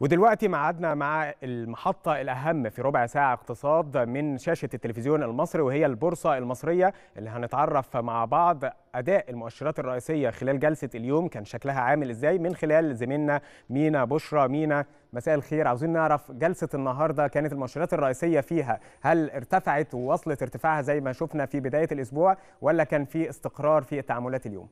ودلوقتي معادنا مع المحطة الأهم في ربع ساعة اقتصاد من شاشة التلفزيون المصري وهي البورصة المصرية اللي هنتعرف مع بعض أداء المؤشرات الرئيسية خلال جلسة اليوم كان شكلها عامل إزاي من خلال زميلنا مينا بشرى مينا مساء الخير عاوزين نعرف جلسة النهاردة كانت المؤشرات الرئيسية فيها هل ارتفعت ووصلت ارتفاعها زي ما شفنا في بداية الأسبوع ولا كان في استقرار في التعاملات اليوم؟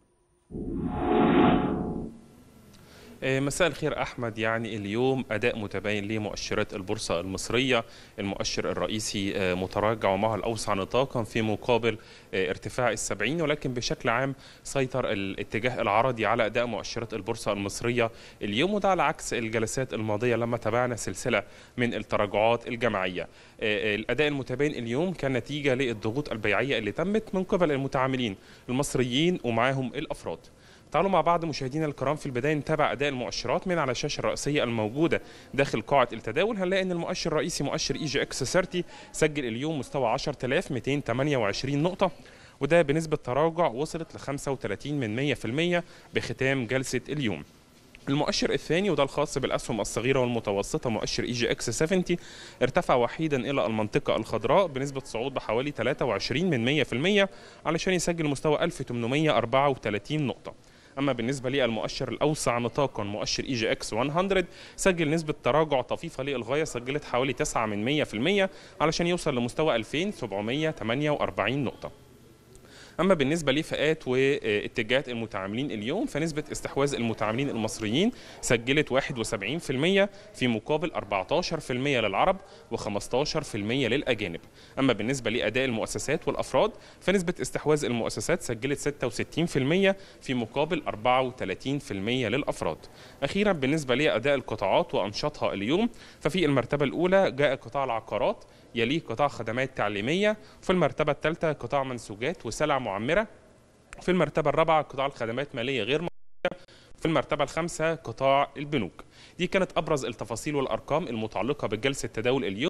إيه، مساء الخير احمد يعني اليوم اداء متباين لمؤشرات البورصه المصريه المؤشر الرئيسي إيه، متراجع ومعه الاوسع نطاقا في مقابل إيه، ارتفاع السبعين ولكن بشكل عام سيطر الاتجاه العرضي على اداء مؤشرات البورصه المصريه اليوم وده على عكس الجلسات الماضيه لما تابعنا سلسله من التراجعات الجماعيه الاداء المتباين اليوم كان نتيجه للضغوط البيعيه اللي تمت من قبل المتعاملين المصريين ومعاهم الافراد تعالوا مع بعض مشاهدينا الكرام في البدايه نتابع اداء المؤشرات من على الشاشه الرئيسيه الموجوده داخل قاعه التداول هنلاقي ان المؤشر الرئيسي مؤشر اي جي اكس 30 سجل اليوم مستوى 10228 نقطه وده بنسبه تراجع وصلت ل 35 من 100% بختام جلسه اليوم المؤشر الثاني وده الخاص بالاسهم الصغيره والمتوسطه مؤشر اي جي اكس 70 ارتفع وحيدا الى المنطقه الخضراء بنسبه صعود بحوالي 23 من 100% علشان يسجل مستوى 1834 نقطه أما بالنسبة للمؤشر الأوسع نطاقا مؤشر إي جي إكس 100 سجل نسبة تراجع طفيفة للغاية سجلت حوالي 9 من 100% علشان يوصل لمستوى 2748 نقطة اما بالنسبه لفئات واتجاهات المتعاملين اليوم فنسبه استحواذ المتعاملين المصريين سجلت 71% في مقابل 14% للعرب و15% للاجانب اما بالنسبه لاداء المؤسسات والافراد فنسبه استحواذ المؤسسات سجلت 66% في مقابل 34% للافراد اخيرا بالنسبه لاداء القطاعات وانشطها اليوم ففي المرتبه الاولى جاء قطاع العقارات يليه قطاع خدمات تعليميه في المرتبه الثالثه قطاع منسوجات وسلع معمرة في المرتبة الرابعة قطاع الخدمات مالية غير معمرة في المرتبة الخامسة قطاع البنوك دي كانت أبرز التفاصيل والأرقام المتعلقة بجلسة تداول اليوم